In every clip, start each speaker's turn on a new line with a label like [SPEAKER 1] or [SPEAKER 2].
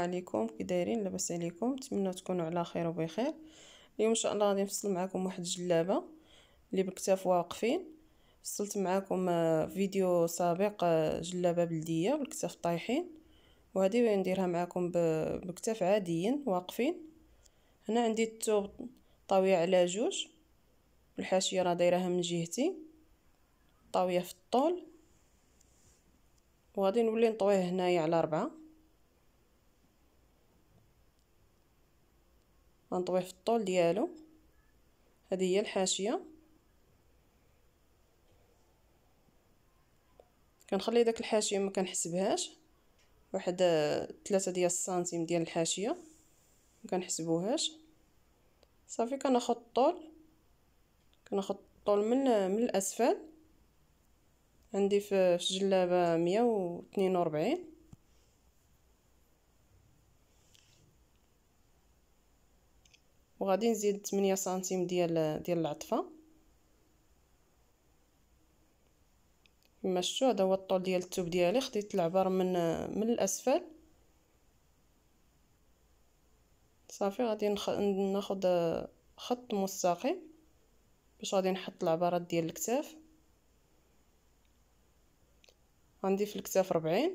[SPEAKER 1] عليكم كي دايرين لاباس عليكم نتمنى تكونوا على خير وبخير اليوم ان شاء الله غادي نفصل معكم واحد الجلابه اللي بالكتاف واقفين فصلت معكم آه، فيديو سابق آه، جلابه بلديه بالكتاف طايحين وهذه نديرها معكم بكتاف عاديين واقفين هنا عندي الثوب طاويه على جوج الحاشيه راه دايرها من جهتي طاويه في الطول وغادي نولي نطويه هنايا على ربعة غنطويه في الطول ديالو هذه هي الحاشيه كنخلي داك الحاشيه ما كنحسبهاش واحد ثلاثة آه، ديال السنتيم ديال الحاشيه ما كنحسبوهاش صافي كناخد الطول كناخد الطول من آه، من الاسفل عندي في الجلابه مية وربعين وغادي نزيد 8 سنتيم ديال ديال العطفه كما شفتوا هذا هو الطول ديال الثوب ديالي خديت العبار من من الاسفل صافي غادي نخ... ناخذ خط مستقيم باش غادي نحط العبارات ديال الكتاف في الكتاف 40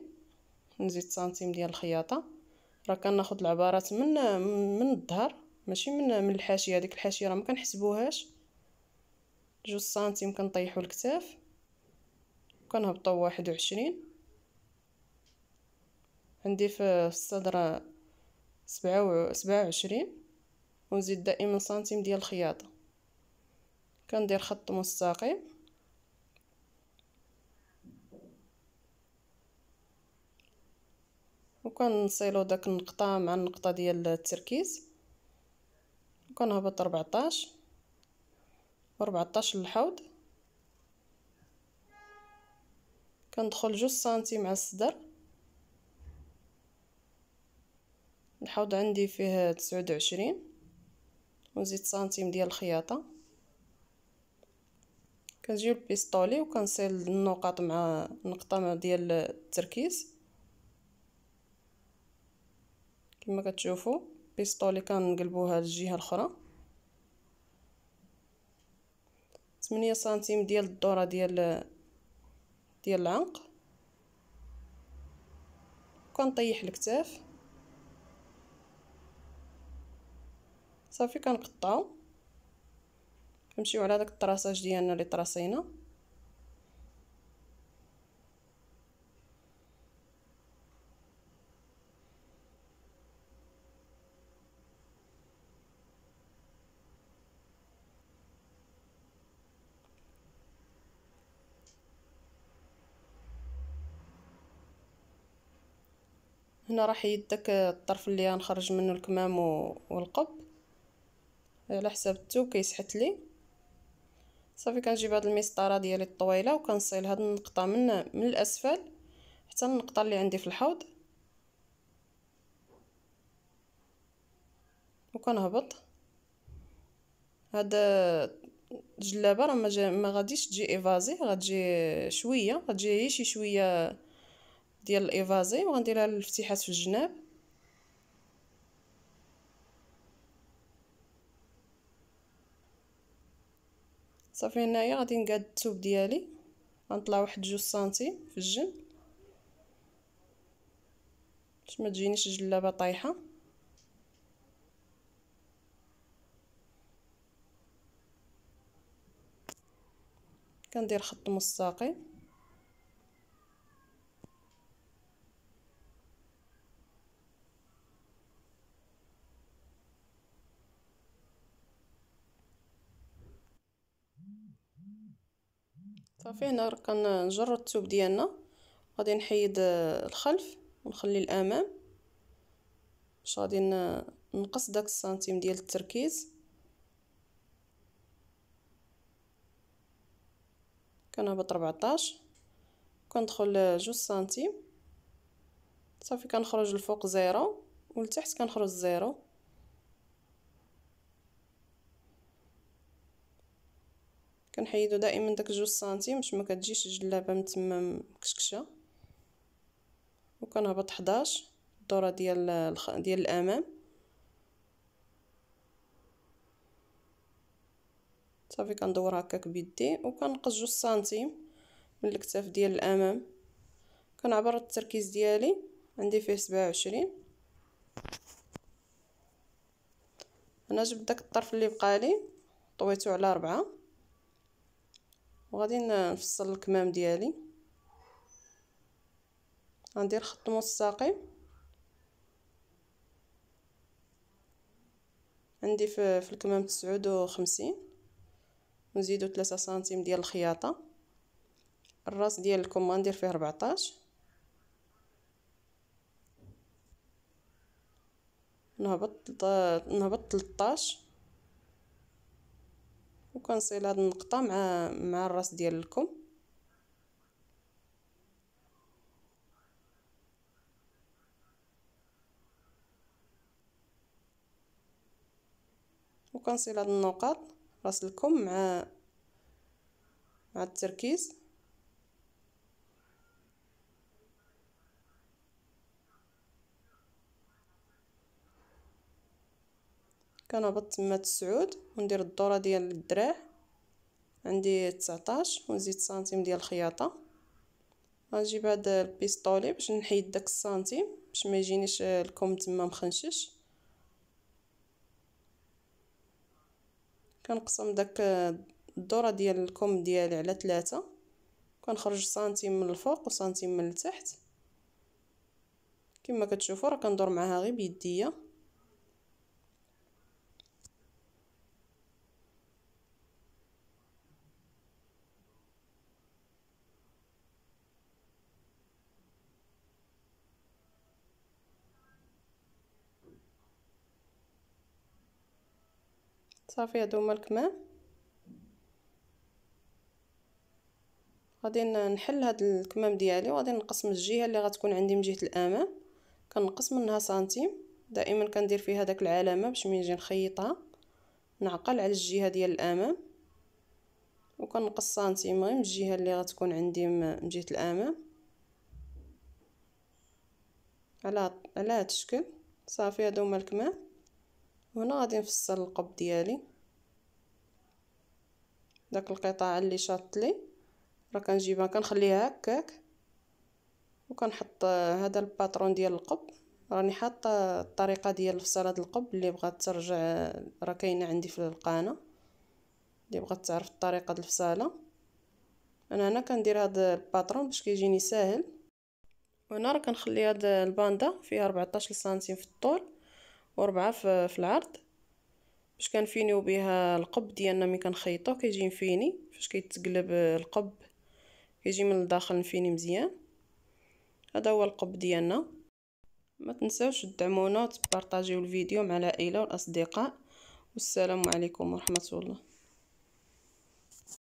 [SPEAKER 1] نزيد سنتيم ديال الخياطه راه كناخذ العبارات من من الظهر ماشي من من الحاشيه هذيك الحاشيه راه ما كنحسبوهاش جوج سنتيم كنطيحوا الكتاف كنهبطوا واحد عندي في الصدر سبعة ونزيد دائما سنتيم ديال الخياطة كندير خط مستقيم وكنصيلو داك النقطة مع النقطة ديال التركيز كون هبط 14 و 14 للحوض كندخل جوج سنتيم على الصدر الحوض عندي فيه 29 ونزيد سنتيم ديال الخياطة كنجيو البيستولي وكنسيل النقاط مع النقطة ديال التركيز كما كتشوفوا البيسطولي كنقلبوها للجهه الاخرى 8 سنتيم ديال الذره ديال ديال العنق وكنطيح الكتاف صافي كنقطعو كنمشيو على داك الطراساج ديالنا اللي طراسينا هنا راح يدك الطرف اللي غنخرج منه الكمام والقب على حساب التو كيسحت لي صافي كنجيب هاد المسطره ديالي الطويله وكنصيل هاد النقطه من من الاسفل حتى النقطه اللي عندي في الحوض وكنهبط هاد الجلابه راه ما غاديش تجي ايفازي غتجي شويه غتجي شي شويه ديال الايفازي وغنديرها الفتيحات في الجناب صافي هنايا غادي نقاد الثوب ديالي غنطلع واحد جوج سنتيم في الجنب باش ما تجينيش الجلابه طايحه كندير خط مستقيم صافي هنا راه كنجرد الثوب ديالنا غادي نحيد الخلف ونخلي الامام باش غادي نقص داك السنتيم ديال التركيز كنهبط 14 كندخل جوج سنتيم صافي كنخرج الفوق زيرو ولتحت كنخرج زيرو كنحيدو دائما داك جوج سنتيم باش ما كتجيش الجلابه تما مكشكشه وكنهبط 11 الدوره ديال الخ... ديال الامام صافي كندور هكاك بيدي وكنقص جوج سنتيم من الكتاف ديال الامام كنعبر التركيز ديالي عندي فيه سبعة وعشرين انا جبت داك الطرف اللي بقالي طويته على ربعة وغادي نفصل الكمام ديالي غندير خط مستقيم عندي في, في الكمام تسعود وخمسين ونزيدو ثلاثة سنتيم ديال الخياطة الراس ديال الكم غندير فيه ربعطاش نهبط نهبط 13 وكنصيل هاد النقطه مع مع الراس ديال الكم وكنصيل هاد النقط راس الكم مع مع التركيز كنهبط تما تسعود وندير الدورة ديال الدراع عندي تسعطاش ونزيد سنتيم ديال الخياطة غنجيب هاد البيستولي باش نحيد داك السنتيم باش ما يجينيش الكم تما مخنشش كنقسم داك الدورة ديال الكم ديالي على ثلاثة كنخرج سنتيم من الفوق وسنتيم من التحت كما كتشوفوا راه كندور معاها غير بيديا صافي هادو هما الكمام غادي نحل هاد الكمام ديالي وغادي نقص من الجهه اللي غتكون عندي من جهه الامام كنقص منها سنتيم دائما كندير فيها داك العلامه باش ملي نجي نخيطها نعقل على الجهه ديال الامام وكنقص سنتيم غير من الجهه اللي غتكون عندي من جهه الامام على على هاد الشكل صافي هادو هما الكمام وهنا غادي نفصل القب ديالي داك القطاع اللي شاطلي لي راه كنجيبها كنخليها هكاك وكنحط هذا الباترون ديال القب راني حاطه الطريقه ديال فصل هذا القب اللي بغات ترجع راه كاينه عندي في القناه اللي بغات تعرف الطريقه ديال الفصاله انا هنا كندير هذا الباترون باش كيجيني ساهل وهنا راه كنخلي هاد الباندا فيها 14 سنتيم في الطول وربعة في العرض باش كنفينيو بها القب ديالنا ملي كنخيطوه كيجي مفيني فاش كيتقلب القب كيجي من الداخل مفيني مزيان هذا هو القب ديالنا ما تنساوش تدعمونا وتبارطاجيو الفيديو مع العائله والاصدقاء والسلام عليكم ورحمه الله